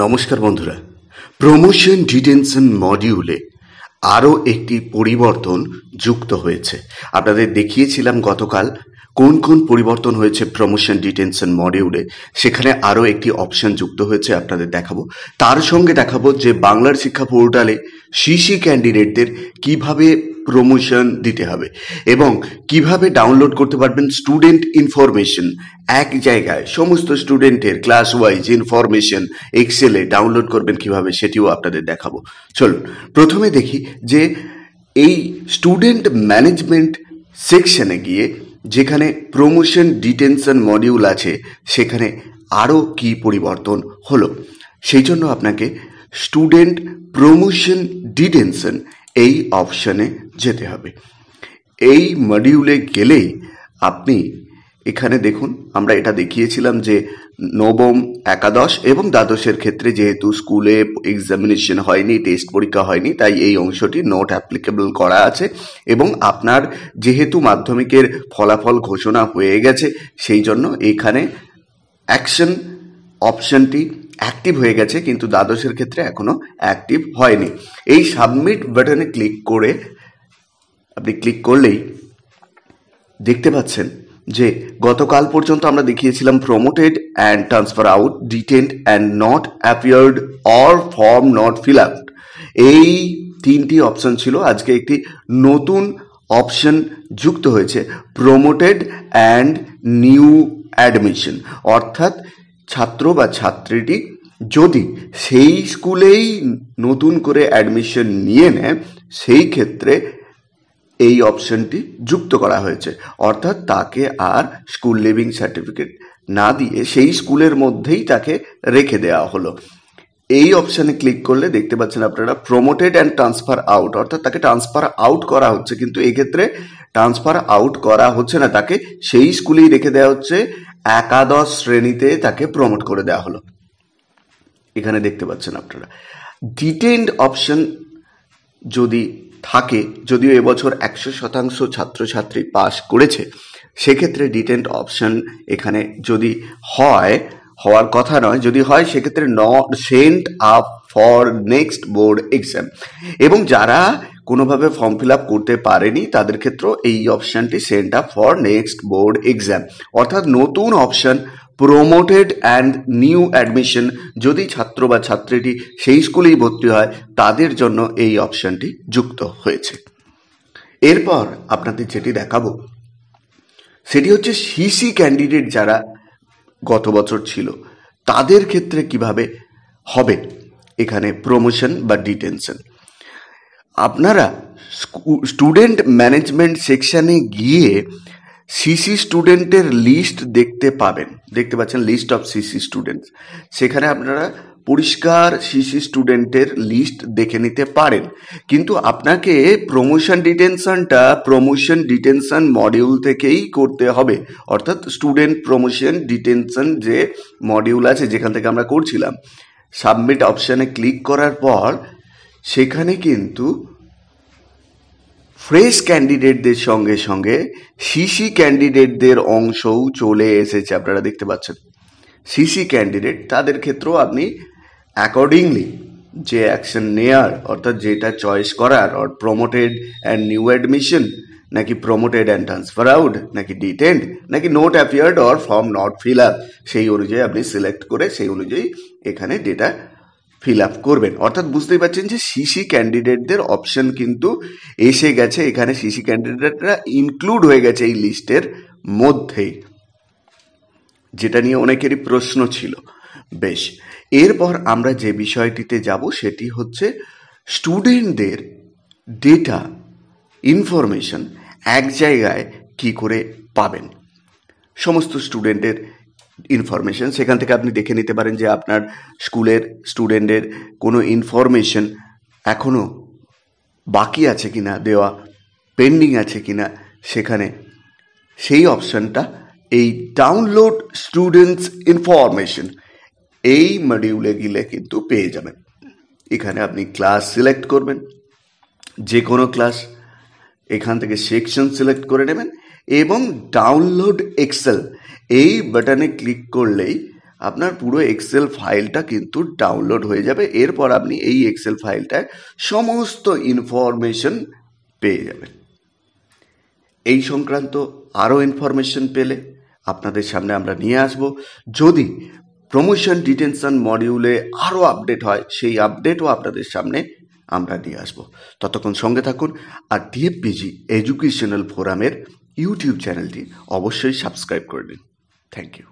নমস্কার বন্ধুরা promotion detention মডিউলে আরও একটি পরিবর্তন যুক্ত হয়েছে আপনাদের দেখিয়েছিলাম গতকাল কোন কোন পরিবর্তন হয়েছে প্রমোশন ডিটেনশন মডিউলে সেখানে আরও একটি অপশন যুক্ত হয়েছে আপনাদের দেখাবো তার সঙ্গে দেখাবো যে বাংলার শিক্ষা পোর্টালে শিশি ক্যান্ডিডেটদের কিভাবে প্রমোশন দিতে হবে এবং কিভাবে ডাউনলোড করতে পারবেন স্টুডেন্ট ইনফরমেশন এক জায়গায় সমস্ত স্টুডেন্টের ক্লাস ওয়াইজ ইনফরমেশন এক্সেলে ডাউনলোড করবেন কিভাবে সেটিও আপনাদের দেখাবো চলুন প্রথমে দেখি যে এই স্টুডেন্ট ম্যানেজমেন্ট সেকশনে গিয়ে যেখানে প্রমোশন ডিটেনশন মডিউল আছে সেখানে আরও কি পরিবর্তন হলো সেই জন্য আপনাকে স্টুডেন্ট প্রমোশন ডিটেনশন এই অপশানে যেতে হবে এই মডিউলে গেলেই আপনি এখানে দেখুন আমরা এটা দেখিয়েছিলাম যে নবম একাদশ এবং দ্বাদশের ক্ষেত্রে যেহেতু স্কুলে এক্সামিনেশন হয়নি টেস্ট পরীক্ষা হয়নি তাই এই অংশটি নোট অ্যাপ্লিকেবল করা আছে এবং আপনার যেহেতু মাধ্যমিকের ফলাফল ঘোষণা হয়ে গেছে সেই জন্য এখানে অ্যাকশন অপশনটি অ্যাক্টিভ হয়ে গেছে কিন্তু দ্বাদশের ক্ষেত্রে এখনও অ্যাক্টিভ হয়নি এই সাবমিট বাটনে ক্লিক করে আপনি ক্লিক করলেই দেখতে পাচ্ছেন যে গতকাল পর্যন্ত আমরা দেখিয়েছিলাম promoted and transfer out detained and not appeared or form not fill out এই তিনটি অপশন ছিল আজকে একটি নতুন অপশন যুক্ত হয়েছে প্রমোটেড অ্যান্ড নিউ অ্যাডমিশন অর্থাৎ ছাত্র বা ছাত্রীটি যদি সেই স্কুলেই নতুন করে অ্যাডমিশন নিয়ে নেয় সেই ক্ষেত্রে এই অপশনটি যুক্ত করা হয়েছে অর্থাৎ তাকে আর স্কুল লিভিং সার্টিফিকেট না দিয়ে সেই স্কুলের মধ্যেই তাকে রেখে দেওয়া হলো এই অপশানে ক্লিক করলে দেখতে পাচ্ছেন আপনারা প্রমোটেড অ্যান্ড ট্রান্সফার আউট অর্থাৎ তাকে ট্রান্সফার আউট করা হচ্ছে কিন্তু এক্ষেত্রে ট্রান্সফার আউট করা হচ্ছে না তাকে সেই স্কুলেই রেখে দেওয়া হচ্ছে একাদশ শ্রেণীতে তাকে প্রমোট করে দেওয়া হলো এখানে দেখতে পাচ্ছেন আপনারা ডিটেন্ড অপশন যদি থাকে যদিও এবছর একশো শতাংশ ছাত্রছাত্রী পাস করেছে সেক্ষেত্রে ডিটেন্ড অপশন এখানে যদি হয় হওয়ার কথা নয় যদি হয় সেক্ষেত্রে ন sent up for next board exam এবং যারা কোনোভাবে ফর্ম ফিল আপ করতে পারেনি তাদের ক্ষেত্রেও এই অপশানটি send up for next board exam অর্থাৎ নতুন option promoted and new admission যদি ছাত্র বা ছাত্রীটি সেই স্কুলেই ভর্তি হয় তাদের জন্য এই অপশানটি যুক্ত হয়েছে এরপর আপনাদের যেটি দেখাবো সেটি হচ্ছে সিসি ক্যান্ডিডেট যারা গত বছর ছিল তাদের ক্ষেত্রে কিভাবে হবে এখানে প্রমোশন বা ডিটেনশন আপনারা স্টুডেন্ট ম্যানেজমেন্ট সেকশানে গিয়ে সিসি স্টুডেন্টের লিস্ট দেখতে পাবেন দেখতে পাচ্ছেন লিস্ট অফ সিসি স্টুডেন্টস সেখানে আপনারা পরিষ্কার সিসি স্টুডেন্টের লিস্ট দেখে নিতে পারেন কিন্তু আপনাকে প্রমোশন ডিটেনশনটা প্রমোশন ডিটেনশন মডিউল থেকেই করতে হবে অর্থাৎ স্টুডেন্ট প্রমোশন ডিটেনশন যে মডিউল আছে যেখান থেকে আমরা করছিলাম সাবমিট অপশানে ক্লিক করার পর সেখানে কিন্তু ফ্রেশ ক্যান্ডিডেটদের সঙ্গে সঙ্গে সিসি ক্যান্ডিডেটদের অংশও চলে এসেছে আপনারা দেখতে পাচ্ছেন সিসি ক্যান্ডিডেট তাদের ক্ষেত্রেও আপনি অ্যাকর্ডিংলি যে অ্যাকশন নেয়ার অর্থাৎ যেটা চয়েস করার or promoted and new admission নাকি প্রমোটেড অ্যান্ড ট্রান্সফার নাকি ডিটেন্ড নাকি not appeared or form not fill up সেই অনুযায়ী আপনি সিলেক্ট করে সেই অনুযায়ী এখানে ডেটা ফিল আপ করবেন অর্থাৎ বুঝতেই পারছেন যে সিসি ক্যান্ডিডেটদের অপশন কিন্তু এসে গেছে এখানে সিসি ক্যান্ডিডেটরা ইনক্লুড হয়ে গেছে এই লিস্টের মধ্যেই যেটা নিয়ে অনেকেরই প্রশ্ন ছিল বেশ এরপর আমরা যে বিষয়টিতে যাব সেটি হচ্ছে স্টুডেন্টদের ডেটা ইনফরমেশন এক জায়গায় কি করে পাবেন সমস্ত স্টুডেন্টের ইনফরমেশন সেখান থেকে আপনি দেখে নিতে পারেন যে আপনার স্কুলের স্টুডেন্টের কোনো ইনফরমেশন এখনও বাকি আছে কি না দেওয়া পেন্ডিং আছে কি না সেখানে সেই অপশানটা এই ডাউনলোড স্টুডেন্টস ইনফরমেশন এই মডিউলে গেলে কিন্তু পেয়ে যাবেন এখানে আপনি ক্লাস সিলেক্ট করবেন যে কোনো ক্লাস এখান থেকে সেকশন সিলেক্ট করে নেবেন এবং ডাউনলোড এক্সেল এই বাটনে ক্লিক করলেই আপনার পুরো এক্সেল ফাইলটা কিন্তু ডাউনলোড হয়ে যাবে এরপর আপনি এই এক্সেল ফাইলটায় সমস্ত ইনফরমেশন পেয়ে যাবেন এই সংক্রান্ত আরও ইনফরমেশন পেলে আপনাদের সামনে আমরা নিয়ে আসব যদি প্রমোশন ডিটেনশন মডিউলে আরও আপডেট হয় সেই আপডেটও আপনাদের সামনে আমরা নিয়ে আসব ততক্ষণ সঙ্গে থাকুন আর ডিএফপিজি এডুকেশনাল ফোরামের ইউটিউব চ্যানেলটি অবশ্যই সাবস্ক্রাইব করে নিন থ্যাংক ইউ